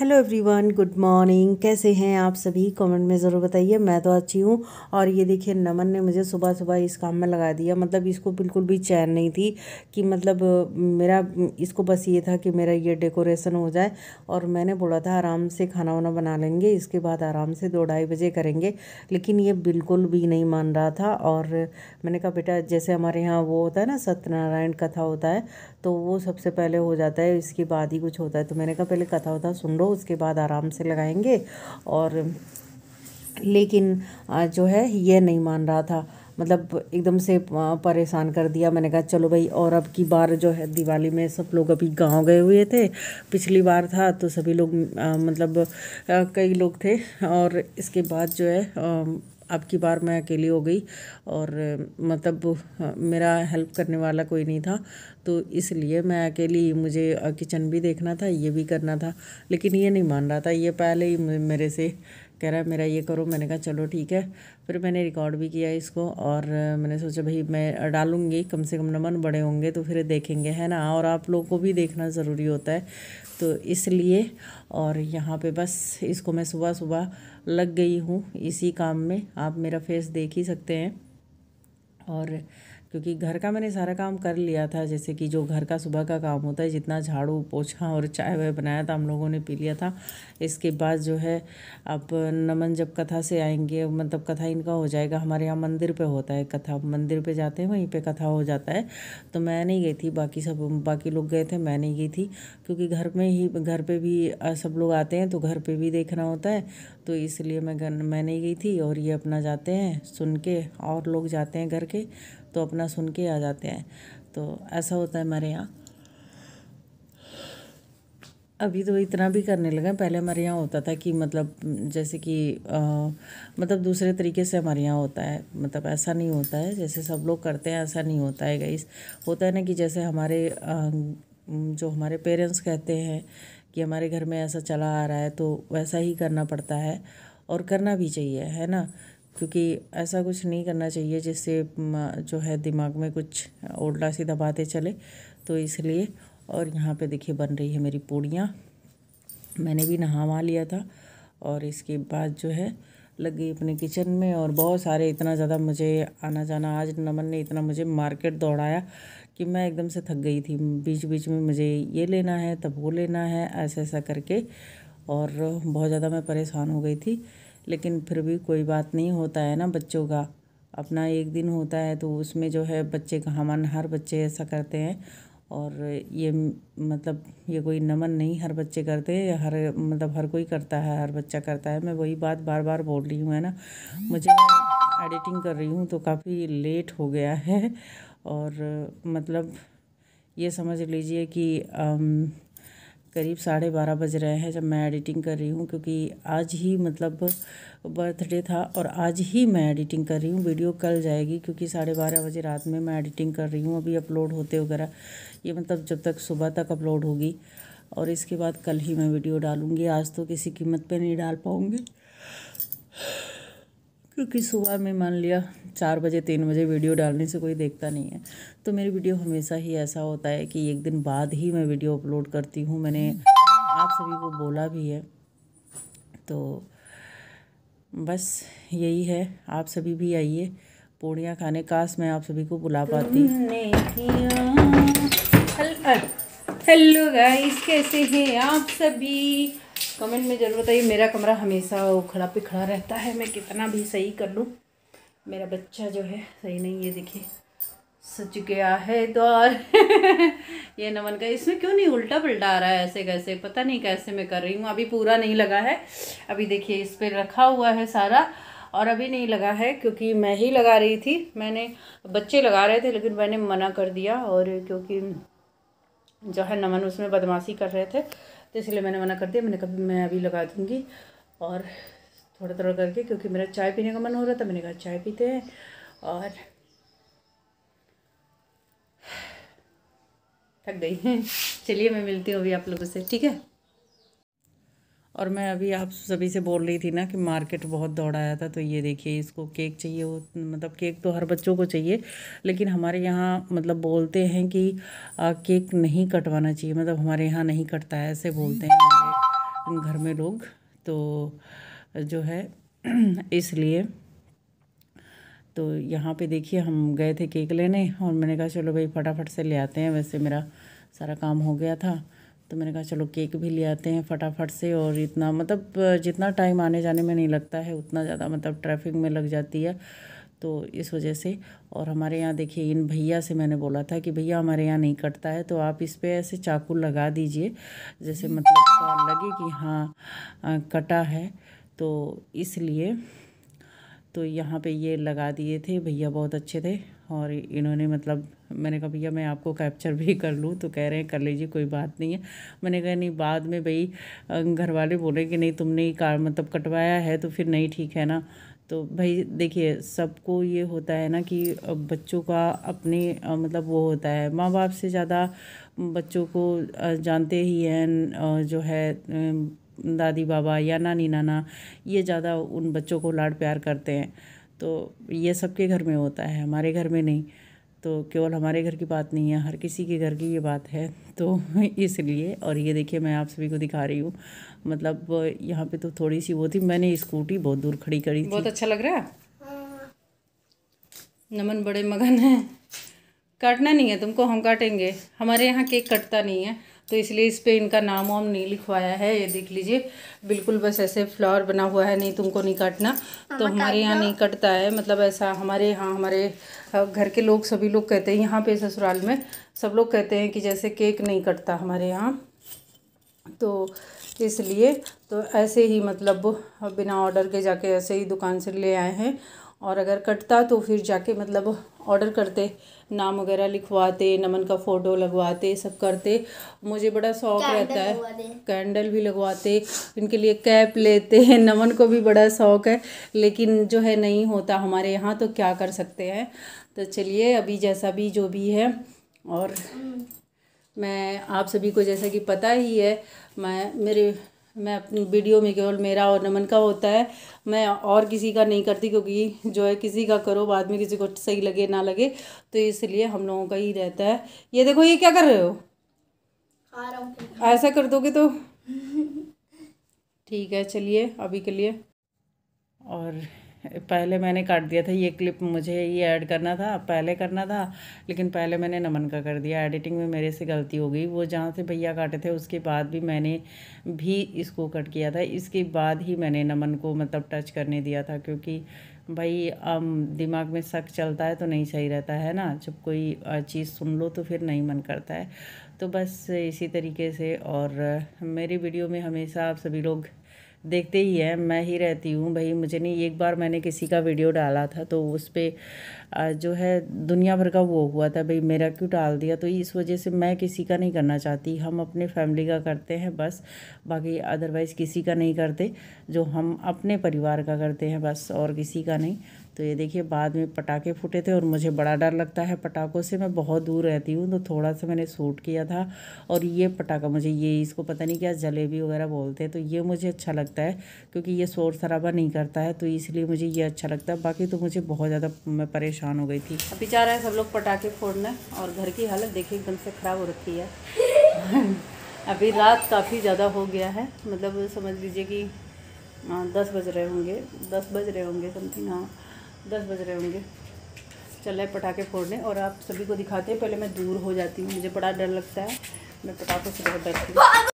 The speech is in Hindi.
हेलो एवरीवन गुड मॉर्निंग कैसे हैं आप सभी कमेंट में ज़रूर बताइए मैं तो अच्छी हूँ और ये देखिए नमन ने मुझे सुबह सुबह इस काम में लगा दिया मतलब इसको बिल्कुल भी चैन नहीं थी कि मतलब मेरा इसको बस ये था कि मेरा ये डेकोरेशन हो जाए और मैंने बोला था आराम से खाना वाना बना लेंगे इसके बाद आराम से दो ढाई बजे करेंगे लेकिन ये बिल्कुल भी नहीं मान रहा था और मैंने कहा बेटा जैसे हमारे यहाँ वो होता है ना सत्यनारायण कथा होता है तो वो सबसे पहले हो जाता है इसके बाद ही कुछ होता है तो मैंने कहा पहले कथा वथा सुन लो उसके बाद आराम से लगाएंगे और लेकिन जो है ये नहीं मान रहा था मतलब एकदम से परेशान कर दिया मैंने कहा चलो भाई और अब की बार जो है दिवाली में सब लोग अभी गांव गए हुए थे पिछली बार था तो सभी लोग आ, मतलब आ, कई लोग थे और इसके बाद जो है आ, अब की बार मैं अकेली हो गई और मतलब मेरा हेल्प करने वाला कोई नहीं था तो इसलिए मैं अकेली मुझे किचन भी देखना था ये भी करना था लेकिन ये नहीं मान रहा था ये पहले ही मेरे से कह रहा है मेरा ये करो मैंने कहा चलो ठीक है फिर मैंने रिकॉर्ड भी किया इसको और मैंने सोचा भाई मैं डालूँगी कम से कम नमन बड़े होंगे तो फिर देखेंगे है ना और आप लोगों को भी देखना ज़रूरी होता है तो इसलिए और यहाँ पे बस इसको मैं सुबह सुबह लग गई हूँ इसी काम में आप मेरा फेस देख ही सकते हैं और क्योंकि घर का मैंने सारा काम कर लिया था जैसे कि जो घर का सुबह का काम होता है जितना झाड़ू पोछा और चाय वाय बनाया था हम लोगों ने पी लिया था इसके बाद जो है अब नमन जब कथा से आएंगे मतलब कथा इनका हो जाएगा हमारे यहाँ मंदिर पे होता है कथा मंदिर पे जाते हैं वहीं पे कथा हो जाता है तो मैं नहीं गई थी बाकी सब बाकी लोग गए थे मैं नहीं गई थी क्योंकि घर में ही घर पर भी सब लोग आते हैं तो घर पर भी देखना होता है तो इसलिए मैं मैं नहीं गई थी और ये अपना जाते हैं सुन के और लोग जाते हैं घर के तो अपना सुन के आ जाते हैं तो ऐसा होता है हमारे यहाँ अभी तो इतना भी करने लगा पहले हमारे यहाँ होता था कि मतलब जैसे कि आ, मतलब दूसरे तरीके से हमारे यहाँ होता है मतलब ऐसा नहीं होता है जैसे सब लोग करते हैं ऐसा नहीं होता है गई होता है ना कि जैसे हमारे आ, जो हमारे पेरेंट्स कहते हैं कि हमारे घर में ऐसा चला आ रहा है तो वैसा ही करना पड़ता है और करना भी चाहिए है ना क्योंकि ऐसा कुछ नहीं करना चाहिए जिससे जो है दिमाग में कुछ उल्टा सीधा बातें चले तो इसलिए और यहाँ पे देखिए बन रही है मेरी पूड़ियाँ मैंने भी नहा लिया था और इसके बाद जो है लग गई अपने किचन में और बहुत सारे इतना ज़्यादा मुझे आना जाना आज नमन ने इतना मुझे मार्केट दौड़ाया कि मैं एकदम से थक गई थी बीच बीच में मुझे ये लेना है तब वो लेना है ऐसा ऐसा करके और बहुत ज़्यादा मैं परेशान हो गई थी लेकिन फिर भी कोई बात नहीं होता है ना बच्चों का अपना एक दिन होता है तो उसमें जो है बच्चे का हमन हर बच्चे ऐसा करते हैं और ये मतलब ये कोई नमन नहीं हर बच्चे करते हैं हर मतलब हर कोई करता है हर बच्चा करता है मैं वही बात बार बार बोल रही हूँ है ना मुझे एडिटिंग कर रही हूँ तो काफ़ी लेट हो गया है और मतलब ये समझ लीजिए कि आम, करीब साढ़े बारह बज रहे हैं जब मैं एडिटिंग कर रही हूँ क्योंकि आज ही मतलब बर्थडे था और आज ही मैं एडिटिंग कर रही हूँ वीडियो कल जाएगी क्योंकि साढ़े बारह बजे रात में मैं एडिटिंग कर रही हूँ अभी अपलोड होते वगैरह ये मतलब जब तक सुबह तक अपलोड होगी और इसके बाद कल ही मैं वीडियो डालूँगी आज तो किसी कीमत पर नहीं डाल पाऊँगी क्योंकि सुबह में मान लिया चार बजे तीन बजे वीडियो डालने से कोई देखता नहीं है तो मेरी वीडियो हमेशा ही ऐसा होता है कि एक दिन बाद ही मैं वीडियो अपलोड करती हूँ मैंने आप सभी को बोला भी है तो बस यही है आप सभी भी आइए पूड़ियाँ खाने काश मैं आप सभी को बुला पाती हेलो गाइस कैसे हैं आप सभी कमेंट में ज़रूर बताइए मेरा कमरा हमेशा उखड़ा पिखड़ा रहता है मैं कितना भी सही कर लूँ मेरा बच्चा जो है सही नहीं है देखिए सच गया है द्वार ये नमन का इसमें क्यों नहीं उल्टा पलटा आ रहा है ऐसे कैसे पता नहीं कैसे मैं कर रही हूँ अभी पूरा नहीं लगा है अभी देखिए इस पर रखा हुआ है सारा और अभी नहीं लगा है क्योंकि मैं ही लगा रही थी मैंने बच्चे लगा रहे थे लेकिन मैंने मना कर दिया और क्योंकि जो है नमन उसमें बदमाशी कर रहे थे तो इसलिए मैंने मना कर दिया मैंने कभी मैं अभी लगा दूँगी और थोड़ा थोड़ा करके क्योंकि मेरा चाय पीने का मन हो रहा था मैंने कहा चाय पीते हैं और थक गई चलिए मैं मिलती हूँ अभी आप लोगों से ठीक है और मैं अभी आप सभी से बोल रही थी ना कि मार्केट बहुत दौड़ आया था तो ये देखिए इसको केक चाहिए हो मतलब केक तो हर बच्चों को चाहिए लेकिन हमारे यहाँ मतलब बोलते हैं कि आ, केक नहीं कटवाना चाहिए मतलब हमारे यहाँ नहीं कटता है ऐसे बोलते हैं हमारे घर में लोग तो जो है इसलिए तो यहाँ पे देखिए हम गए थे केक लेने और मैंने कहा चलो भाई फटाफट से ले आते हैं वैसे मेरा सारा काम हो गया था तो मैंने कहा चलो केक भी ले आते हैं फटाफट से और इतना मतलब जितना टाइम आने जाने में नहीं लगता है उतना ज़्यादा मतलब ट्रैफिक में लग जाती है तो इस वजह से और हमारे यहाँ देखिए इन भैया से मैंने बोला था कि भैया हमारे यहाँ नहीं कटता है तो आप इस पर ऐसे चाकू लगा दीजिए जैसे मतलब लगे कि हाँ आ, कटा है तो इसलिए तो यहाँ पे ये लगा दिए थे भैया बहुत अच्छे थे और इन्होंने मतलब मैंने कहा भैया मैं आपको कैप्चर भी कर लूँ तो कह रहे हैं कर लीजिए कोई बात नहीं है मैंने कहा नहीं बाद में भाई घर वाले बोले कि नहीं तुमने कार मतलब कटवाया है तो फिर नहीं ठीक है ना तो भाई देखिए सबको ये होता है ना कि बच्चों का अपने मतलब वो होता है माँ बाप से ज़्यादा बच्चों को जानते ही हैं जो है दादी बाबा या नानी नाना ये ज़्यादा उन बच्चों को लाड प्यार करते हैं तो ये सबके घर में होता है हमारे घर में नहीं तो केवल हमारे घर की बात नहीं है हर किसी के घर की ये बात है तो इसलिए और ये देखिए मैं आप सभी को दिखा रही हूँ मतलब यहाँ पे तो थोड़ी सी वो थी मैंने स्कूटी बहुत दूर खड़ी करी बहुत अच्छा लग रहा है हाँ। नमन बड़े मगन है काटना नहीं है तुमको हम काटेंगे हमारे यहाँ केक कटता नहीं है तो इसलिए इस पर इनका नाम वाम नहीं लिखवाया है ये देख लीजिए बिल्कुल बस ऐसे फ्लावर बना हुआ है नहीं तुमको नहीं काटना हाँ, तो हमारे यहाँ नहीं कटता है मतलब ऐसा हमारे यहाँ हमारे घर के लोग सभी लोग कहते हैं यहाँ पे ससुराल में सब लोग कहते हैं कि जैसे केक नहीं कटता हमारे यहाँ तो इसलिए तो ऐसे ही मतलब बिना ऑर्डर के जाके ऐसे ही दुकान से ले आए हैं और अगर कटता तो फिर जाके मतलब ऑर्डर करते नाम वगैरह लिखवाते नमन का फ़ोटो लगवाते सब करते मुझे बड़ा शौक रहता है कैंडल भी लगवाते इनके लिए कैप लेते हैं नमन को भी बड़ा शौक है लेकिन जो है नहीं होता हमारे यहाँ तो क्या कर सकते हैं तो चलिए अभी जैसा भी जो भी है और हम्म। मैं आप सभी को जैसा कि पता ही है मैं मेरे मैं अपनी वीडियो में केवल मेरा और नमन का होता है मैं और किसी का नहीं करती क्योंकि जो है किसी का करो बाद में किसी को सही लगे ना लगे तो इसलिए हम लोगों का ही रहता है ये देखो ये क्या कर रहे हो ऐसा कर दोगे तो ठीक है चलिए अभी के लिए और पहले मैंने काट दिया था ये क्लिप मुझे ये ऐड करना था पहले करना था लेकिन पहले मैंने नमन का कर दिया एडिटिंग में मेरे से गलती हो गई वो जहाँ से भैया काटे थे उसके बाद भी मैंने भी इसको कट किया था इसके बाद ही मैंने नमन को मतलब टच करने दिया था क्योंकि भाई दिमाग में शक चलता है तो नहीं सही रहता है ना जब कोई चीज़ सुन लो तो फिर नहीं मन करता है तो बस इसी तरीके से और मेरी वीडियो में हमेशा आप सभी लोग देखते ही हैं मैं ही रहती हूँ भाई मुझे नहीं एक बार मैंने किसी का वीडियो डाला था तो उस पर जो है दुनिया भर का वो हुआ था भाई मेरा क्यों डाल दिया तो इस वजह से मैं किसी का नहीं करना चाहती हम अपने फैमिली का करते हैं बस बाकी अदरवाइज़ किसी का नहीं करते जो हम अपने परिवार का करते हैं बस और किसी का नहीं तो ये देखिए बाद में पटाखे फूटे थे और मुझे बड़ा डर लगता है पटाखों से मैं बहुत दूर रहती हूँ तो थोड़ा सा मैंने सूट किया था और ये पटाखा मुझे ये इसको पता नहीं क्या जलेबी वगैरह बोलते हैं तो ये मुझे अच्छा लगता है क्योंकि ये शोर शराबा नहीं करता है तो इसलिए मुझे ये अच्छा लगता है बाकी तो मुझे बहुत ज़्यादा मैं परेशान हो गई थी अभी जा रहे हैं सब लोग पटाखे फोड़ने और घर की हालत देखिए एकदम से ख़राब हो रखी है अभी रात काफ़ी ज़्यादा हो गया है मतलब समझ लीजिए कि हाँ, दस बज रहे होंगे दस बज रहे होंगे समथिंग हाँ दस बज रहे होंगे चल है पटाखे फोड़ने और आप सभी को दिखाते हैं पहले मैं दूर हो जाती हूँ मुझे बड़ा डर लगता है मैं पटाखों से बहुत डरती हूँ